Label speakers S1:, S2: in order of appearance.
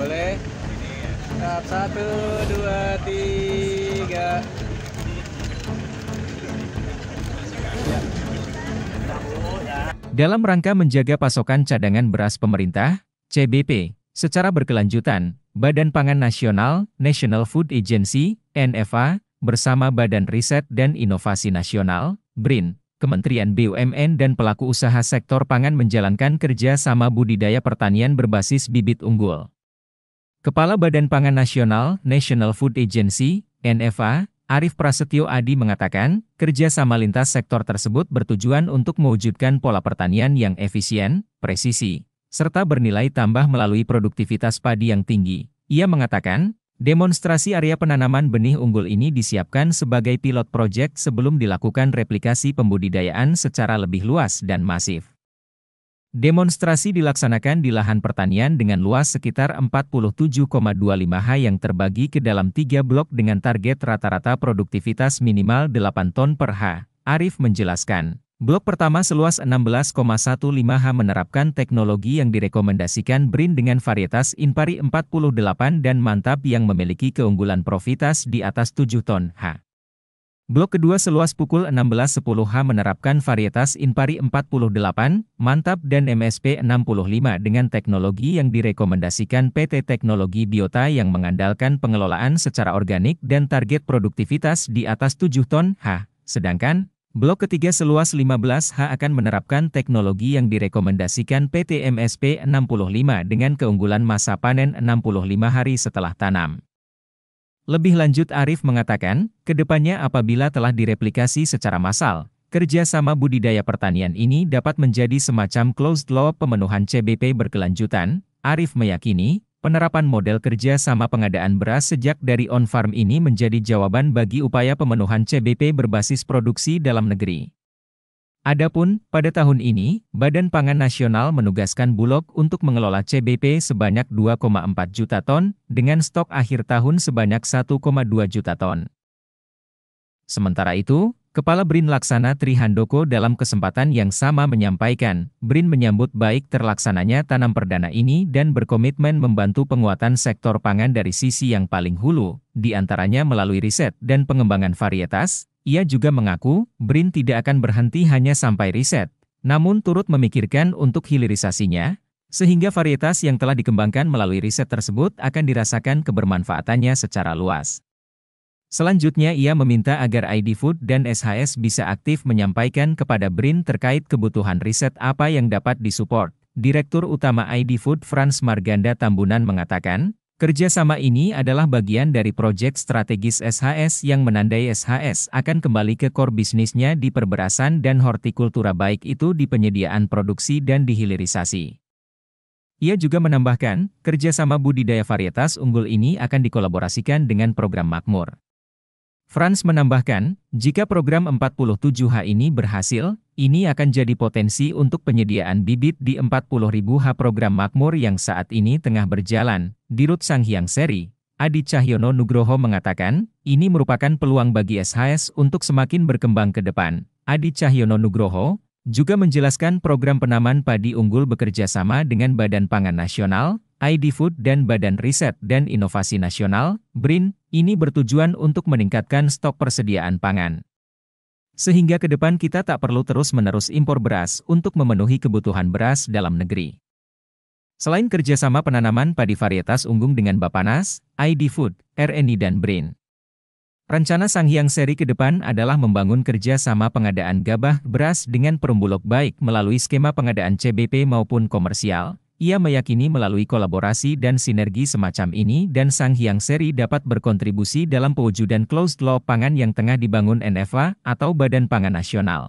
S1: boleh Tap satu dua tiga Dalam rangka menjaga pasokan cadangan beras pemerintah, CBP, secara berkelanjutan, Badan Pangan Nasional, National Food Agency, NFA, bersama Badan Riset dan Inovasi Nasional, BRIN, Kementerian BUMN dan pelaku usaha sektor pangan menjalankan kerja sama budidaya pertanian berbasis bibit unggul. Kepala Badan Pangan Nasional, National Food Agency, NFA, Arief Prasetyo Adi mengatakan, kerjasama lintas sektor tersebut bertujuan untuk mewujudkan pola pertanian yang efisien, presisi, serta bernilai tambah melalui produktivitas padi yang tinggi. Ia mengatakan, demonstrasi area penanaman benih unggul ini disiapkan sebagai pilot project sebelum dilakukan replikasi pembudidayaan secara lebih luas dan masif. Demonstrasi dilaksanakan di lahan pertanian dengan luas sekitar 47,25 ha yang terbagi ke dalam tiga blok dengan target rata-rata produktivitas minimal 8 ton per ha. Arif menjelaskan, blok pertama seluas 16,15 ha menerapkan teknologi yang direkomendasikan BRIN dengan varietas Inpari 48 dan Mantap yang memiliki keunggulan profitas di atas 7 ton ha. Blok kedua seluas pukul 16.10 H menerapkan varietas Inpari 48, Mantap dan MSP 65 dengan teknologi yang direkomendasikan PT Teknologi Biota yang mengandalkan pengelolaan secara organik dan target produktivitas di atas 7 ton H. Sedangkan, Blok ketiga seluas 15 H akan menerapkan teknologi yang direkomendasikan PT MSP 65 dengan keunggulan masa panen 65 hari setelah tanam. Lebih lanjut Arif mengatakan, kedepannya apabila telah direplikasi secara massal, kerjasama budidaya pertanian ini dapat menjadi semacam closed law pemenuhan CBP berkelanjutan. Arif meyakini, penerapan model kerjasama pengadaan beras sejak dari on-farm ini menjadi jawaban bagi upaya pemenuhan CBP berbasis produksi dalam negeri. Adapun, pada tahun ini, Badan Pangan Nasional menugaskan Bulog untuk mengelola CBP sebanyak 2,4 juta ton, dengan stok akhir tahun sebanyak 1,2 juta ton. Sementara itu, Kepala BRIN Laksana Trihandoko dalam kesempatan yang sama menyampaikan, BRIN menyambut baik terlaksananya tanam perdana ini dan berkomitmen membantu penguatan sektor pangan dari sisi yang paling hulu, di antaranya melalui riset dan pengembangan varietas, ia juga mengaku, BRIN tidak akan berhenti hanya sampai riset, namun turut memikirkan untuk hilirisasinya, sehingga varietas yang telah dikembangkan melalui riset tersebut akan dirasakan kebermanfaatannya secara luas. Selanjutnya ia meminta agar ID Food dan SHS bisa aktif menyampaikan kepada BRIN terkait kebutuhan riset apa yang dapat disupport. Direktur Utama ID Food Franz Marganda Tambunan mengatakan, Kerjasama ini adalah bagian dari proyek strategis SHS yang menandai SHS akan kembali ke core bisnisnya di perberasan dan hortikultura baik itu di penyediaan produksi dan di hilirisasi. Ia juga menambahkan, kerjasama budidaya varietas unggul ini akan dikolaborasikan dengan program makmur. Franz menambahkan, jika program 47H ini berhasil, ini akan jadi potensi untuk penyediaan bibit di 40.000 ha program makmur yang saat ini tengah berjalan. Dirut Hyang Seri, Adi Cahyono Nugroho mengatakan, ini merupakan peluang bagi SHS untuk semakin berkembang ke depan. Adi Cahyono Nugroho, juga menjelaskan program penaman padi unggul bekerja sama dengan Badan Pangan Nasional, ID Food dan Badan Riset dan Inovasi Nasional, BRIN, ini bertujuan untuk meningkatkan stok persediaan pangan sehingga ke depan kita tak perlu terus-menerus impor beras untuk memenuhi kebutuhan beras dalam negeri. Selain kerjasama penanaman padi varietas unggung dengan Bapanas, ID Food, RNI dan BRIN. Rencana Sang Hyang Seri ke depan adalah membangun kerjasama pengadaan gabah beras dengan perumbulok baik melalui skema pengadaan CBP maupun komersial, ia meyakini melalui kolaborasi dan sinergi semacam ini dan Sang Hyang Seri dapat berkontribusi dalam pewujudan closed law pangan yang tengah dibangun NFA atau Badan Pangan Nasional.